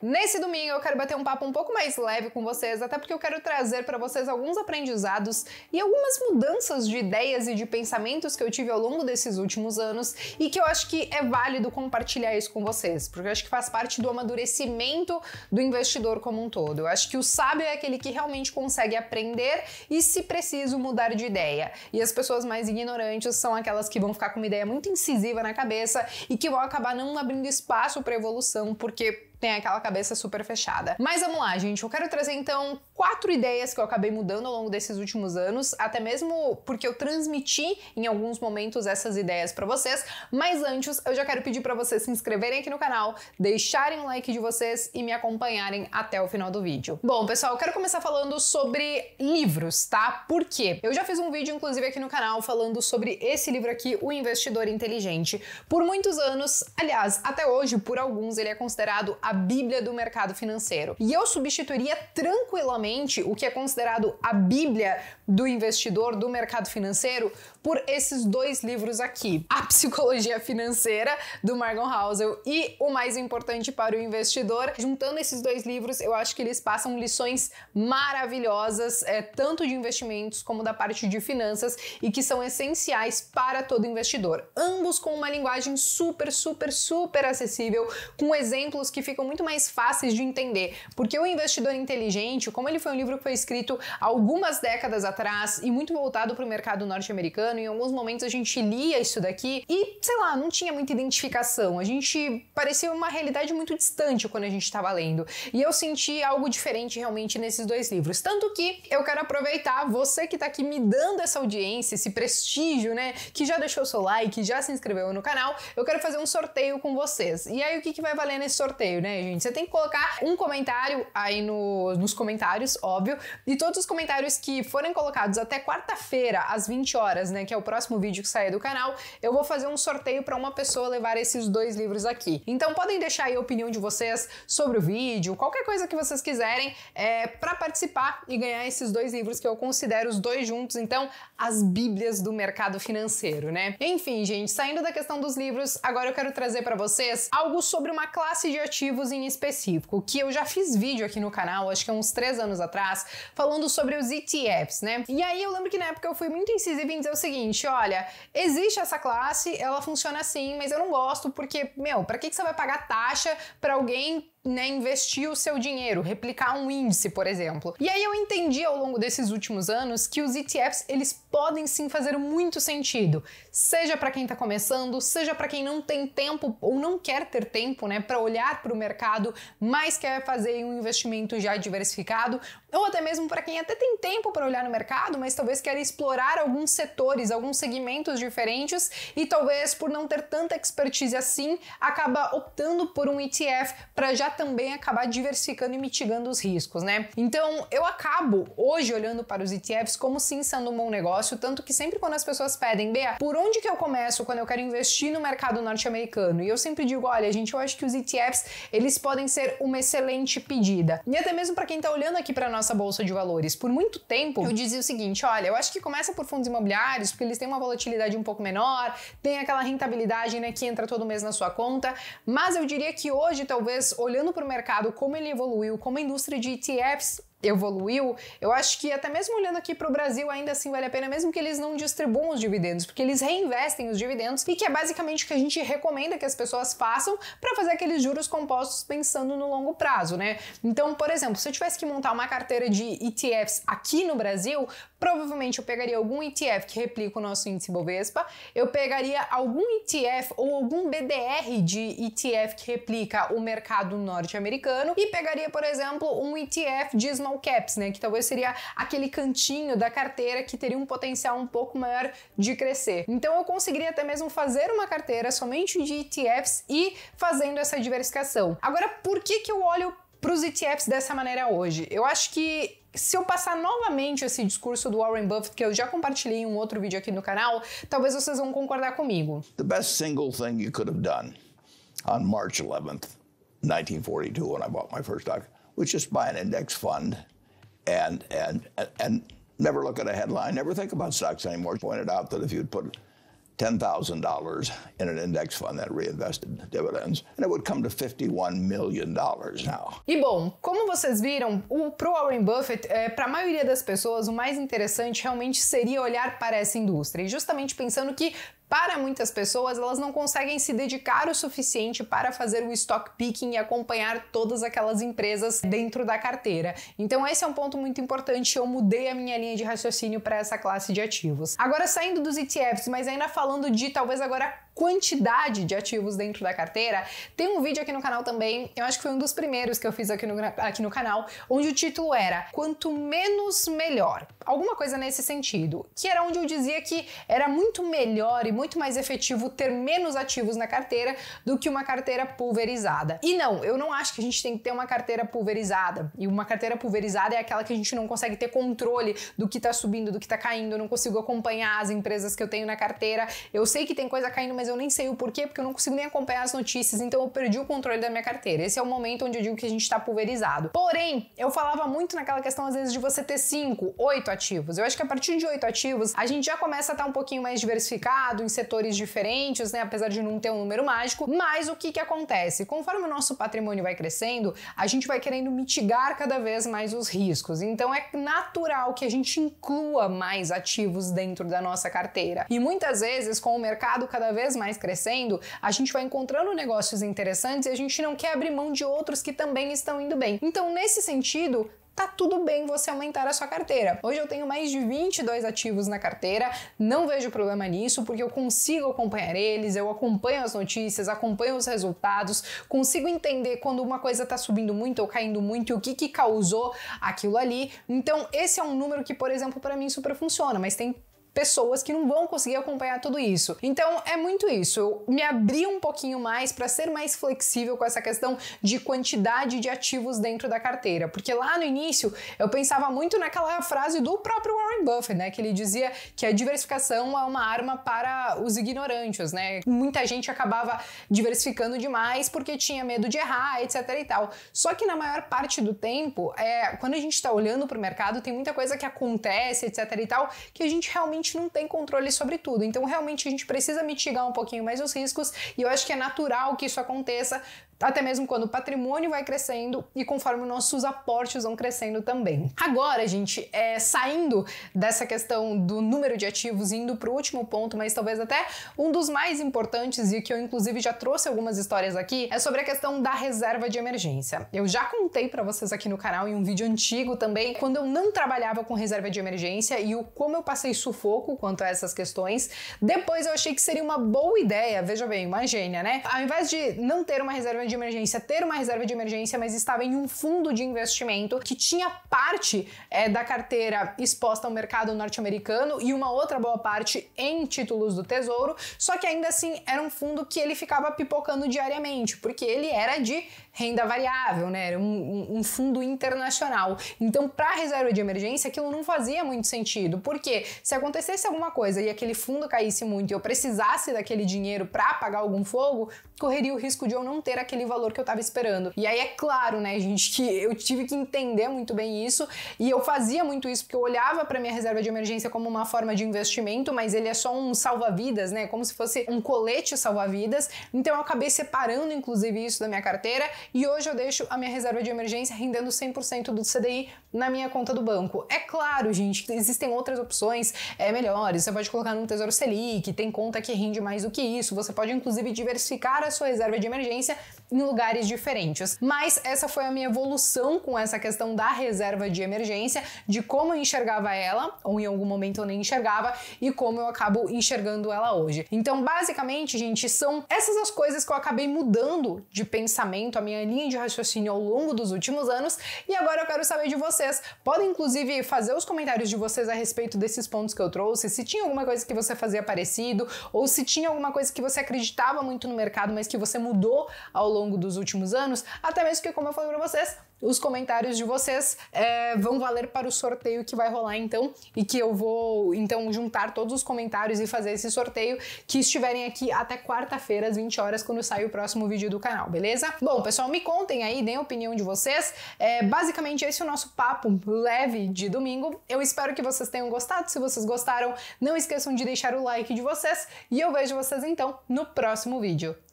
Nesse domingo eu quero bater um papo um pouco mais leve com vocês, até porque eu quero trazer para vocês alguns aprendizados e algumas mudanças de ideias e de pensamentos que eu tive ao longo desses últimos anos e que eu acho que é válido compartilhar isso com vocês, porque eu acho que faz parte do amadurecimento do investidor como um todo. Eu acho que o sábio é aquele que realmente consegue aprender e, se preciso, mudar de ideia. E as pessoas mais ignorantes são aquelas que vão ficar com uma ideia muito incisiva na cabeça e que vão acabar não abrindo espaço para evolução, porque tem aquela cabeça super fechada. Mas vamos lá, gente. Eu quero trazer então quatro ideias que eu acabei mudando ao longo desses últimos anos, até mesmo porque eu transmiti em alguns momentos essas ideias para vocês. Mas antes, eu já quero pedir para vocês se inscreverem aqui no canal, deixarem o like de vocês e me acompanharem até o final do vídeo. Bom, pessoal, eu quero começar falando sobre livros, tá? Por quê? Eu já fiz um vídeo, inclusive, aqui no canal falando sobre esse livro aqui, O Investidor Inteligente. Por muitos anos, aliás, até hoje, por alguns, ele é considerado a Bíblia do mercado financeiro. E eu substituiria tranquilamente o que é considerado a Bíblia do investidor do mercado financeiro por esses dois livros aqui: A Psicologia Financeira, do Margon Housel, e O Mais Importante para o Investidor. Juntando esses dois livros, eu acho que eles passam lições maravilhosas, é, tanto de investimentos como da parte de finanças, e que são essenciais para todo investidor. Ambos com uma linguagem super, super, super acessível, com exemplos que ficam muito mais fáceis de entender, porque o Investidor Inteligente, como ele foi um livro que foi escrito algumas décadas atrás e muito voltado para o mercado norte-americano, em alguns momentos a gente lia isso daqui e, sei lá, não tinha muita identificação. A gente parecia uma realidade muito distante quando a gente estava lendo. E eu senti algo diferente realmente nesses dois livros. Tanto que eu quero aproveitar você que está aqui me dando essa audiência, esse prestígio, né? Que já deixou seu like, já se inscreveu no canal. Eu quero fazer um sorteio com vocês. E aí, o que, que vai valer nesse sorteio, né, gente? Você tem que colocar um comentário aí no, nos comentários, óbvio. E todos os comentários que forem colocados até quarta-feira, às 20 horas, né? né, que é o próximo vídeo que sair do canal, eu vou fazer um sorteio para uma pessoa levar esses dois livros aqui. Então podem deixar aí a opinião de vocês sobre o vídeo, qualquer coisa que vocês quiserem é, para participar e ganhar esses dois livros que eu considero os dois juntos, então, as bíblias do mercado financeiro, né? Enfim, gente, saindo da questão dos livros, agora eu quero trazer para vocês algo sobre uma classe de ativos em específico, que eu já fiz vídeo aqui no canal, acho que há é uns três anos atrás, falando sobre os ETFs, né? E aí eu lembro que na época eu fui muito incisiva em dizer o seguinte, seguinte, olha, existe essa classe, ela funciona assim, mas eu não gosto porque, meu, para que, que você vai pagar taxa para alguém né, investir o seu dinheiro, replicar um índice, por exemplo. E aí eu entendi ao longo desses últimos anos que os ETFs eles podem sim fazer muito sentido, seja para quem está começando, seja para quem não tem tempo ou não quer ter tempo, né, para olhar para o mercado, mas quer fazer um investimento já diversificado, ou até mesmo para quem até tem tempo para olhar no mercado, mas talvez quer explorar alguns setores, alguns segmentos diferentes e talvez por não ter tanta expertise assim, acaba optando por um ETF para já também acabar diversificando e mitigando os riscos, né? Então, eu acabo hoje olhando para os ETFs como sim sendo um bom negócio, tanto que sempre quando as pessoas pedem, Bea, por onde que eu começo quando eu quero investir no mercado norte-americano? E eu sempre digo, olha, gente, eu acho que os ETFs, eles podem ser uma excelente pedida. E até mesmo para quem está olhando aqui para nossa bolsa de valores, por muito tempo eu dizia o seguinte, olha, eu acho que começa por fundos imobiliários, porque eles têm uma volatilidade um pouco menor, tem aquela rentabilidade, né, que entra todo mês na sua conta, mas eu diria que hoje talvez olhando olhando para o mercado, como ele evoluiu, como a indústria de ETFs evoluiu, eu acho que até mesmo olhando aqui para o Brasil, ainda assim vale a pena, mesmo que eles não distribuam os dividendos, porque eles reinvestem os dividendos e que é basicamente o que a gente recomenda que as pessoas façam para fazer aqueles juros compostos pensando no longo prazo, né? Então, por exemplo, se eu tivesse que montar uma carteira de ETFs aqui no Brasil, provavelmente eu pegaria algum ETF que replica o nosso índice Bovespa, eu pegaria algum ETF ou algum BDR de ETF que replica o mercado norte-americano e pegaria, por exemplo, um ETF de small small caps, né? Que talvez seria aquele cantinho da carteira que teria um potencial um pouco maior de crescer. Então eu conseguiria até mesmo fazer uma carteira somente de ETFs e fazendo essa diversificação. Agora, por que que eu olho para os ETFs dessa maneira hoje? Eu acho que se eu passar novamente esse discurso do Warren Buffett que eu já compartilhei em um outro vídeo aqui no canal, talvez vocês vão concordar comigo. The best single thing you could have done on March 11th, 1942, when I bought my first stock was just buy an index fund and, and, and never look at a headline, never think about stocks anymore. Pointed out that if you'd put $10,000 in an index fund that reinvested dividends, and it would come to $51 million now. E bom, como vocês viram, o pro Warren Buffett, é, para a maioria das pessoas, o mais interessante realmente seria olhar para essa indústria. E justamente pensando que para muitas pessoas, elas não conseguem se dedicar o suficiente para fazer o stock picking e acompanhar todas aquelas empresas dentro da carteira. Então, esse é um ponto muito importante. Eu mudei a minha linha de raciocínio para essa classe de ativos. Agora, saindo dos ETFs, mas ainda falando de talvez agora quantidade de ativos dentro da carteira, tem um vídeo aqui no canal também, eu acho que foi um dos primeiros que eu fiz aqui no, aqui no canal, onde o título era Quanto Menos Melhor, alguma coisa nesse sentido, que era onde eu dizia que era muito melhor e muito mais efetivo ter menos ativos na carteira do que uma carteira pulverizada. E não, eu não acho que a gente tem que ter uma carteira pulverizada, e uma carteira pulverizada é aquela que a gente não consegue ter controle do que tá subindo, do que tá caindo, eu não consigo acompanhar as empresas que eu tenho na carteira, eu sei que tem coisa caindo, mas eu nem sei o porquê, porque eu não consigo nem acompanhar as notícias, então eu perdi o controle da minha carteira. Esse é o momento onde eu digo que a gente está pulverizado. Porém, eu falava muito naquela questão, às vezes, de você ter 5, 8 ativos. Eu acho que a partir de 8 ativos, a gente já começa a estar tá um pouquinho mais diversificado em setores diferentes, né? Apesar de não ter um número mágico. Mas o que, que acontece? Conforme o nosso patrimônio vai crescendo, a gente vai querendo mitigar cada vez mais os riscos. Então é natural que a gente inclua mais ativos dentro da nossa carteira. E muitas vezes, com o mercado cada vez mais crescendo, a gente vai encontrando negócios interessantes e a gente não quer abrir mão de outros que também estão indo bem. Então, nesse sentido, tá tudo bem você aumentar a sua carteira. Hoje eu tenho mais de 22 ativos na carteira, não vejo problema nisso, porque eu consigo acompanhar eles, eu acompanho as notícias, acompanho os resultados, consigo entender quando uma coisa tá subindo muito ou caindo muito e o que que causou aquilo ali. Então, esse é um número que, por exemplo, para mim super funciona, mas tem pessoas que não vão conseguir acompanhar tudo isso. Então é muito isso. Eu me abri um pouquinho mais para ser mais flexível com essa questão de quantidade de ativos dentro da carteira, porque lá no início eu pensava muito naquela frase do próprio Warren Buffett, né, que ele dizia que a diversificação é uma arma para os ignorantes, né? Muita gente acabava diversificando demais porque tinha medo de errar, etc e tal. Só que na maior parte do tempo, é, quando a gente está olhando para o mercado, tem muita coisa que acontece, etc e tal, que a gente realmente gente não tem controle sobre tudo. Então, realmente, a gente precisa mitigar um pouquinho mais os riscos e eu acho que é natural que isso aconteça, até mesmo quando o patrimônio vai crescendo e conforme nossos aportes vão crescendo também. Agora, gente, é, saindo dessa questão do número de ativos, indo para o último ponto, mas talvez até um dos mais importantes e que eu inclusive já trouxe algumas histórias aqui, é sobre a questão da reserva de emergência. Eu já contei para vocês aqui no canal em um vídeo antigo também, quando eu não trabalhava com reserva de emergência e o como eu passei sufoco quanto a essas questões. Depois eu achei que seria uma boa ideia, veja bem, uma gênia, né? Ao invés de não ter uma reserva de emergência, ter uma reserva de emergência, mas estava em um fundo de investimento que tinha parte é, da carteira exposta ao mercado norte-americano e uma outra boa parte em títulos do tesouro, só que ainda assim era um fundo que ele ficava pipocando diariamente, porque ele era de renda variável, né? Era um, um fundo internacional. Então, para reserva de emergência, aquilo não fazia muito sentido. Porque se acontecesse alguma coisa e aquele fundo caísse muito e eu precisasse daquele dinheiro para pagar algum fogo, correria o risco de eu não ter aquele valor que eu estava esperando. E aí é claro, né, gente, que eu tive que entender muito bem isso e eu fazia muito isso porque eu olhava para minha reserva de emergência como uma forma de investimento, mas ele é só um salva-vidas, né? Como se fosse um colete salva-vidas. Então eu acabei separando inclusive isso da minha carteira e hoje eu deixo a minha reserva de emergência rendendo 100% do CDI na minha conta do banco. É claro, gente, que existem outras opções é, melhores. Você pode colocar no Tesouro Selic, tem conta que rende mais do que isso. Você pode, inclusive, diversificar a sua reserva de emergência em lugares diferentes. Mas essa foi a minha evolução com essa questão da reserva de emergência, de como eu enxergava ela, ou em algum momento eu nem enxergava, e como eu acabo enxergando ela hoje. Então, basicamente, gente, são essas as coisas que eu acabei mudando de pensamento, a minha minha linha de raciocínio ao longo dos últimos anos e agora eu quero saber de vocês. Podem inclusive fazer os comentários de vocês a respeito desses pontos que eu trouxe, se tinha alguma coisa que você fazia parecido ou se tinha alguma coisa que você acreditava muito no mercado, mas que você mudou ao longo dos últimos anos, até mesmo que como eu falei para vocês, os comentários de vocês é, vão valer para o sorteio que vai rolar então e que eu vou então juntar todos os comentários e fazer esse sorteio que estiverem aqui até quarta-feira às 20 horas quando sair o próximo vídeo do canal, beleza? Bom, pessoal, me contem aí, deem a opinião de vocês. É, basicamente esse é o nosso papo leve de domingo. Eu espero que vocês tenham gostado. Se vocês gostaram, não esqueçam de deixar o like de vocês e eu vejo vocês então no próximo vídeo.